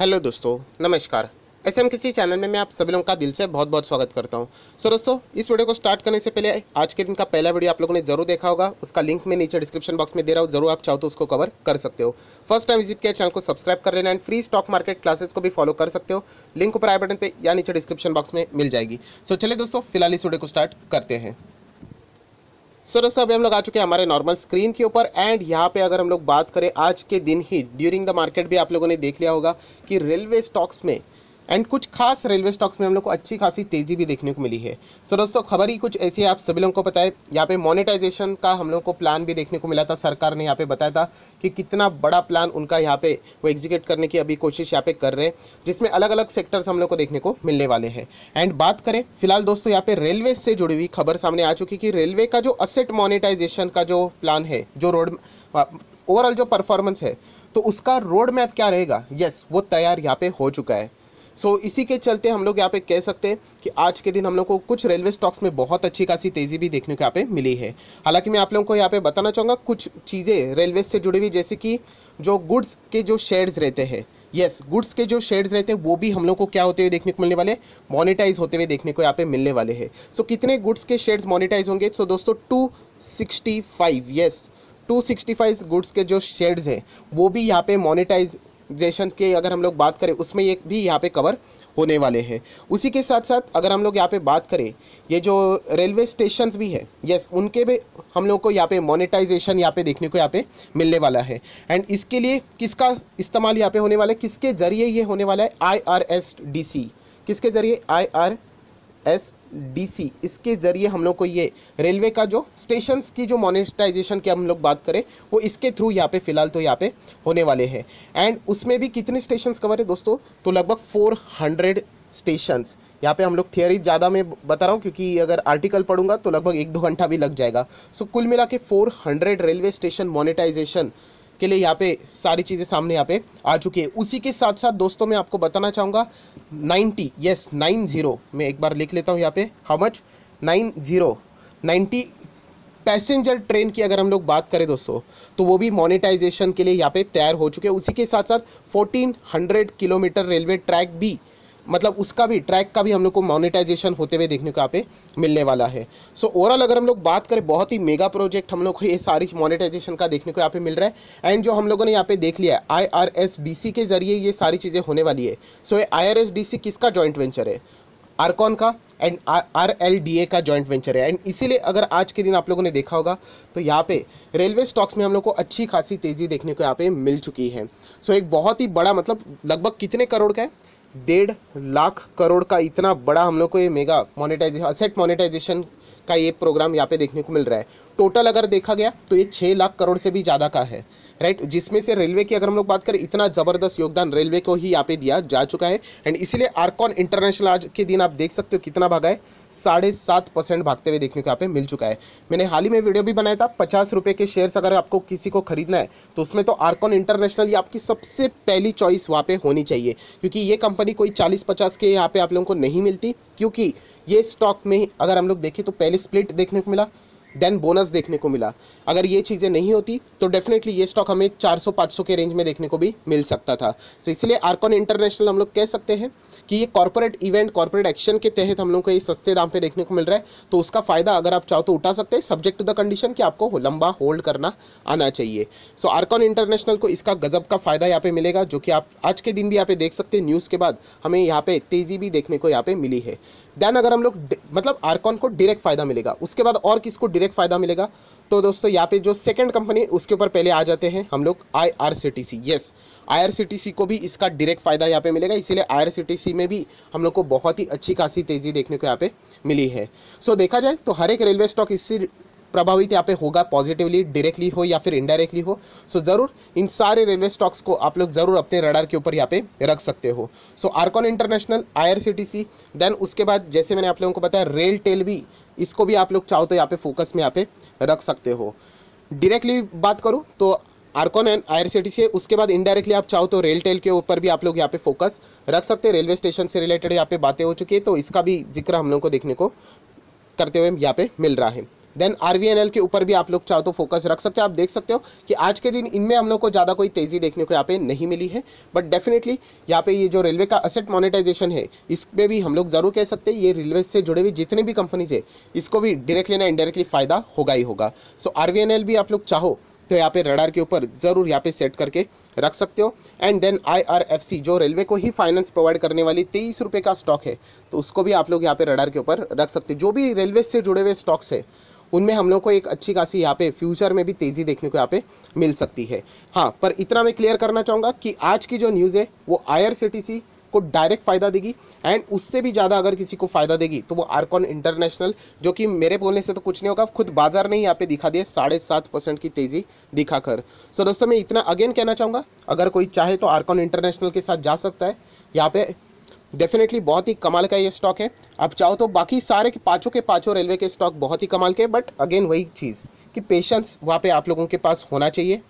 hello दोस्तों नमस्कार S M किसी चैनल में मैं आप सभी लोगों का दिल से बहुत बहुत स्वागत करता हूं सो so, दोस्तों इस वीडियो को स्टार्ट करने से पहले आज के दिन का पहला वीडियो आप लोगों ने जरूर देखा होगा उसका लिंक मैं नीचे डिस्क्रिप्शन बॉक्स में दे रहा हूं जरूर आप चाहो तो उसको कवर कर सकते हो फर्स्ट टाइम विजिट किया चैनल को सब्सक्राइब कर लेना and free stock market classes को भी फॉलो कर सकते हो लिंक ऊपर आई बटन पर या नीचे डिस्क्रिप्शन बॉक्स में मिल जाएगी सो so, चले दोस्तों फिलहाल इस वीडियो को स्टार्ट करते हैं सो दोस्तों अभी हम लोग आ चुके हैं हमारे नॉर्मल स्क्रीन के ऊपर एंड यहाँ पे अगर हम लोग बात करें आज के दिन ही ड्यूरिंग द मार्केट भी आप लोगों ने देख लिया होगा कि रेलवे स्टॉक्स में एंड कुछ खास रेलवे स्टॉक्स में हम लोग को अच्छी खासी तेज़ी भी देखने को मिली है सो दोस्तों खबर ही कुछ ऐसी है आप सभी लोगों को पता है यहाँ पे मोनेटाइजेशन का हम लोग को प्लान भी देखने को मिला था सरकार ने यहाँ पे बताया था कि कितना बड़ा प्लान उनका यहाँ पे वो एग्जीक्यूट करने की अभी कोशिश यहाँ पे कर रहे हैं जिसमें अलग अलग सेक्टर्स हम लोग को देखने को मिलने वाले हैं एंड बात करें फिलहाल दोस्तों यहाँ पे रेलवे से जुड़ी हुई खबर सामने आ चुकी कि रेलवे का जो असेट मोनिटाइजेशन का जो प्लान है जो रोड ओवरऑल जो परफॉर्मेंस है तो उसका रोड मैप क्या रहेगा यस yes, वो तैयार यहाँ पे हो चुका है सो so, इसी के चलते हम लोग यहाँ पे कह सकते हैं कि आज के दिन हम लोग को कुछ रेलवे स्टॉक्स में बहुत अच्छी खासी तेज़ी भी देखने को यहाँ पे मिली है हालांकि मैं आप लोगों को यहाँ पे बताना चाहूँगा कुछ चीज़ें रेलवे से जुड़ी हुई जैसे कि जो गुड्स के जो शेयर्स रहते हैं यस yes, गुड्स के जो शेयर्स रहते हैं वो भी हम लोग को क्या होते हुए देखने को मिलने वाले मोनिटाइज होते हुए देखने को यहाँ पे मिलने वाले हैं सो so, कितने गुड्स के शेयर्स मोनिटाइज होंगे सो so, दोस्तों two sixty five yes two sixty five goods के जो शेड्स हैं वो भी यहाँ पे मोनिटाइज जेशन के अगर हम लोग बात करें उसमें ये भी यहाँ पे कवर होने वाले हैं उसी के साथ साथ अगर हम लोग यहाँ पे बात करें ये जो रेलवे स्टेशन भी है यस उनके भी हम लोग को यहाँ पे मोनिटाइजेशन यहाँ पे देखने को यहाँ पे मिलने वाला है एंड इसके लिए किसका इस्तेमाल यहाँ पे होने वाला है किसके ज़रिए ये होने वाला है I R S D C किसके ज़रिए I R S D C इसके ज़रिए हम लोग को ये रेलवे का जो स्टेशन की जो मोनिटाइजेशन की हम लोग बात करें वो इसके थ्रू यहाँ पे फिलहाल तो यहाँ पे होने वाले हैं एंड उसमें भी कितने स्टेशन कवर है दोस्तों तो लगभग फोर हंड्रेड स्टेशंस यहाँ पे हम लोग थियरी ज़्यादा मैं बता रहा हूँ क्योंकि अगर आर्टिकल पढ़ूंगा तो लगभग एक दो घंटा भी लग जाएगा सो so, कुल मिला के four hundred railway station monetisation के लिए यहाँ पे सारी चीज़ें सामने यहाँ पे आ चुकी है उसी के साथ साथ दोस्तों मैं आपको बताना चाहूँगा नाइन्टी यस नाइन ज़ीरो मैं एक बार लिख लेता हूँ यहाँ पे how much nine zero ninety passenger train की अगर हम लोग बात करें दोस्तों तो वो भी मोनिटाइजेशन के लिए यहाँ पे तैयार हो चुके हैं उसी के साथ साथ फोर्टीन किलोमीटर रेलवे ट्रैक भी मतलब उसका भी ट्रैक का भी हम लोग को मोनिटाइजेशन होते हुए देखने को यहाँ पे मिलने वाला है सो so, ओवरऑल अगर हम लोग बात करें बहुत ही मेगा प्रोजेक्ट हम लोग को ये सारी मोनिटाइजेशन का देखने को यहाँ पे मिल रहा है एंड जो हम लोगों ने यहाँ पे देख लिया है आई के ज़रिए ये सारी चीज़ें होने वाली है सो so, ये आई किसका जॉइंट वेंचर है आरकॉन का and R L D A का जॉइंट वेंचर है एंड इसीलिए अगर आज के दिन आप लोगों ने देखा होगा तो यहाँ पे रेलवे स्टॉक्स में हम लोग को अच्छी खासी तेज़ी देखने को यहाँ पे मिल चुकी है सो so, एक बहुत ही बड़ा मतलब लगभग कितने करोड़ का है डेढ़ लाख करोड़ का इतना बड़ा हम लोग को ये मेगा मोनेटाइजेशन असेट मोनेटाइजेशन का ये प्रोग्राम यहाँ पे देखने को मिल रहा है टोटल अगर देखा गया तो ये छः लाख करोड़ से भी ज़्यादा का है राइट जिसमें से रेलवे की अगर हम लोग बात करें इतना ज़बरदस्त योगदान रेलवे को ही यहाँ पे दिया जा चुका है एंड इसीलिए आर्कॉन इंटरनेशनल आज के दिन आप देख सकते हो कितना भागा है साढ़े सात परसेंट भागते हुए देखने को यहाँ पे मिल चुका है मैंने हाल ही में वीडियो भी बनाया था पचास रुपये के शेयर्स अगर आपको किसी को खरीदना है तो उसमें तो आर्कॉन इंटरनेशनल ये आपकी सबसे पहली चॉइस वहाँ पर होनी चाहिए क्योंकि ये कंपनी कोई चालीस पचास के यहाँ पर आप लोगों को नहीं मिलती क्योंकि ये स्टॉक में अगर हम लोग देखें तो पहले स्प्लिट देखने को मिला देन बोनस देखने को मिला अगर ये चीज़ें नहीं होती तो डेफिनेटली ये स्टॉक हमें 400-500 के रेंज में देखने को भी मिल सकता था सो so, इसलिए आर्कॉन इंटरनेशनल हम लोग कह सकते हैं कि ये कॉर्पोरेट इवेंट कॉर्पोरेट एक्शन के तहत हम लोग को ये सस्ते दाम पे देखने को मिल रहा है तो उसका फ़ायदा अगर आप चाहो तो उठा सकते हैं सब्जेक्ट टू द कंडीशन कि आपको लंबा होल्ड करना आना चाहिए सो so, आर्कॉन इंटरनेशनल को इसका गजब का फ़ायदा यहाँ पे मिलेगा जो कि आप आज के दिन भी यहाँ पे देख सकते हैं न्यूज़ के बाद हमें यहाँ पे तेज़ी भी देखने को यहाँ पे मिली है देन अगर हम लोग मतलब आरकॉन को डायरेक्ट फ़ायदा मिलेगा उसके बाद और किसको डायरेक्ट फ़ायदा मिलेगा तो दोस्तों यहाँ पे जो सेकंड कंपनी उसके ऊपर पहले आ जाते हैं हम लोग आईआरसीटीसी यस आईआरसीटीसी को भी इसका डायरेक्ट फ़ायदा यहाँ पे मिलेगा इसीलिए आईआरसीटीसी में भी हम लोग को बहुत ही अच्छी खासी तेज़ी देखने को यहाँ पे मिली है सो so, देखा जाए तो हर एक रेलवे स्टॉक इसी प्रभावित यहाँ पे होगा पॉजिटिवली डायरेक्टली हो या फिर इनडायरेक्टली हो सो so, ज़रूर इन सारे रेलवे स्टॉक्स को आप लोग ज़रूर अपने रडार के ऊपर यहाँ पे रख सकते हो so Ircon international IRCTC then उसके बाद जैसे मैंने आप लोगों को बताया रेल टेल भी इसको भी आप लोग चाहो तो यहाँ पे फोकस में यहाँ पे रख सकते हो डायरेक्टली बात करूँ तो आर्कॉन एंड आई आर उसके बाद इनडायरेक्टली आप चाहो तो रेल टेल के ऊपर भी आप लोग यहाँ पे फोकस रख सकते हैं रेलवे स्टेशन से रिलेटेड यहाँ पे बातें हो चुकी है तो इसका भी जिक्र हम लोग को देखने को करते हुए यहाँ पे मिल रहा है देन आर के ऊपर भी आप लोग चाहो तो फोकस रख सकते हो आप देख सकते हो कि आज के दिन इनमें हम लोग को ज़्यादा कोई तेज़ी देखने को यहाँ पे नहीं मिली है बट डेफिनेटली यहाँ पे ये जो रेलवे का असेट मोनेटाइजेशन है इसमें भी हम लोग ज़रूर कह सकते हैं ये रेलवे से जुड़े हुए जितने भी कंपनीज है इसको भी डायरेक्टली ना इनडायरेक्टली फ़ायदा होगा ही होगा सो so, आर भी आप लोग चाहो तो यहाँ पे रडार के ऊपर ज़रूर यहाँ पे सेट करके रख सकते हो एंड देन आईआरएफसी जो रेलवे को ही फाइनेंस प्रोवाइड करने वाली तेईस रुपये का स्टॉक है तो उसको भी आप लोग यहाँ पे रडार के ऊपर रख सकते हो जो भी रेलवे से जुड़े हुए स्टॉक्स है उनमें हम लोग को एक अच्छी खासी यहाँ पे फ्यूचर में भी तेज़ी देखने को यहाँ पे मिल सकती है हाँ पर इतना मैं क्लियर करना चाहूँगा कि आज की जो न्यूज़ है वो आई को डायरेक्ट फ़ायदा देगी एंड उससे भी ज़्यादा अगर किसी को फ़ायदा देगी तो वो आरकॉन इंटरनेशनल जो कि मेरे बोलने से तो कुछ नहीं होगा खुद बाजार ने यहाँ पे दिखा दिया साढ़े सात परसेंट की तेज़ी दिखाकर सो so दोस्तों मैं इतना अगेन कहना चाहूँगा अगर कोई चाहे तो आरकॉन इंटरनेशनल के साथ जा सकता है यहाँ पे डेफिनेटली बहुत ही कमाल का ये स्टॉक है आप चाहो तो बाकी सारे के पाँचों के पाँचों रेलवे के स्टॉक बहुत ही कमाल के बट अगेन वही चीज़ कि पेशेंस वहाँ पे आप लोगों के पास होना चाहिए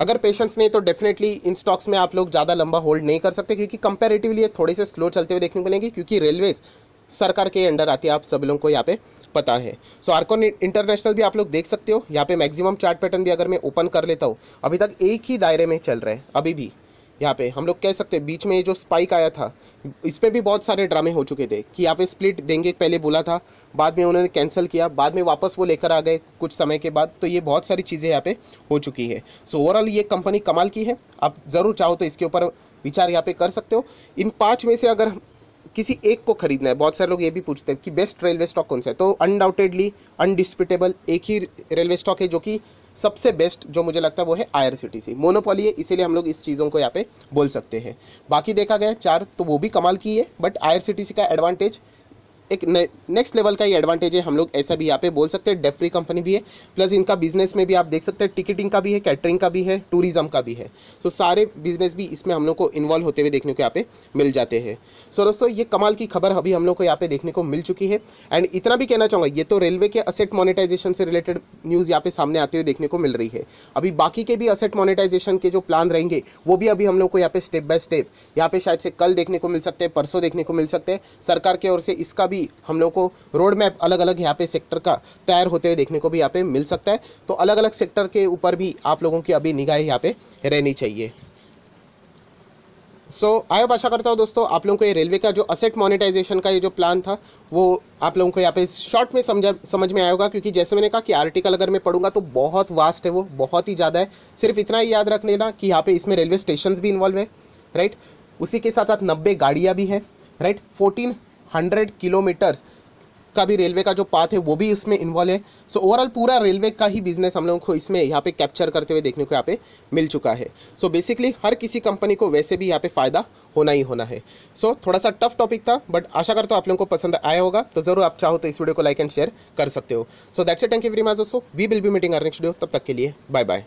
अगर पेशेंस नहीं तो डेफिनेटली इन स्टॉक्स में आप लोग ज़्यादा लंबा होल्ड नहीं कर सकते क्योंकि कंपेरेटिवली थोड़े से स्लो चलते हुए देखने को मिलेंगे क्योंकि रेलवेज़ सरकार के अंडर आती है आप सब लोगों को यहाँ पे पता है सो आर्कोन इंटरनेशनल भी आप लोग देख सकते हो यहाँ पे मैक्सिमम चार्ट पैटर्न भी अगर मैं ओपन कर लेता हूँ अभी तक एक ही दायरे में चल रहा है अभी भी यहाँ पे हम लोग कह सकते हैं बीच में ये जो स्पाइक आया था इसमें भी बहुत सारे ड्रामे हो चुके थे कि यहाँ पे स्प्लिट देंगे पहले बोला था बाद में उन्होंने कैंसिल किया बाद में वापस वो लेकर आ गए कुछ समय के बाद तो ये बहुत सारी चीज़ें यहाँ पे हो चुकी है सो ओवरऑल ये कंपनी कमाल की है आप ज़रूर चाहो तो इसके ऊपर विचार यहाँ पे कर सकते हो इन पाँच में से अगर किसी एक को खरीदना है बहुत सारे लोग ये भी पूछते हैं कि बेस्ट रेलवे स्टॉक कौन सा है तो अनडाउटेडली अनडिस्पिटेबल एक ही रेलवे स्टॉक है जो कि सबसे बेस्ट जो मुझे लगता है वो है I R C T C monopoly है इसीलिए हम लोग इस चीज़ों को यहाँ पे बोल सकते हैं बाकी देखा गया चार तो वो भी कमाल की है but I R C T C का एडवांटेज एक ने, नेक्स्ट लेवल का ये एडवांटेज है हम लोग ऐसा भी यहाँ पे बोल सकते हैं डेफरी कंपनी भी है प्लस इनका बिजनेस में भी आप देख सकते हैं टिकटिंग का भी है कैटरिंग का भी है टूरिज्म का भी है सो so, सारे बिजनेस भी इसमें हम लोग को इन्वॉल्व होते हुए देखने को यहाँ पे मिल जाते हैं सो so, दोस्तों ये कमाल की खबर अभी हम लोग को यहाँ पे देखने को मिल चुकी है एंड इतना भी कहना चाहूँगा ये तो रेलवे के असेट मोनिटाइजेशन से रिलेटेड न्यूज़ यहाँ पे सामने आते हुए देखने को मिल रही है अभी बाकी के भी असेट मोनिटाइजेशन के जो प्लान रहेंगे वो भी अभी हम लोग को यहाँ पे स्टेप बाय स्टेप यहाँ पे शायद से कल देखने को मिल सकते हैं परसों देखने को मिल सकते हैं सरकार की ओर से इसका भी हम लोग को रोड मैप अलग अलग यहाँ पे सेक्टर का तैयार होते हुए देखने को भी यहाँ पे मिल सकता है तो अलग अलग सेक्टर के ऊपर भी आप लोगों की अभी निगाह यहाँ पे रहनी चाहिए सो so, आयो आशा करता हूँ दोस्तों आप लोगों को ये रेलवे का जो असेट मोनेटाइजेशन का ये जो प्लान था वो आप लोगों को यहाँ पे शॉर्ट में समझा समझ में आएगा क्योंकि जैसे मैंने कहा कि आर्टिकल अगर मैं पढ़ूंगा तो बहुत वास्ट है वो बहुत ही ज़्यादा है सिर्फ इतना ही याद रख लेना कि यहाँ पे इसमें रेलवे स्टेशन भी इन्वॉल्व है राइट उसी के साथ साथ नब्बे गाड़ियाँ भी हैं राइट फोर्टीन हंड्रेड किलोमीटर्स का भी रेलवे का जो पाथ है वो भी इसमें इन्वॉल्व है सो so, ओवरऑल पूरा रेलवे का ही बिजनेस हम लोगों को इसमें यहाँ पे कैप्चर करते हुए देखने को यहाँ पे मिल चुका है सो so, बेसिकली हर किसी कंपनी को वैसे भी यहाँ पे फ़ायदा होना ही होना है सो so, थोड़ा सा टफ टॉपिक था बट आशा करता हूँ आप लोगों को पसंद आया होगा तो ज़रूर आप चाहो तो इस वीडियो को लाइक एंड शेयर कर सकते हो so that's a thank you very much दोस्तों we will be meeting our next video तब तक के लिए बाय बाय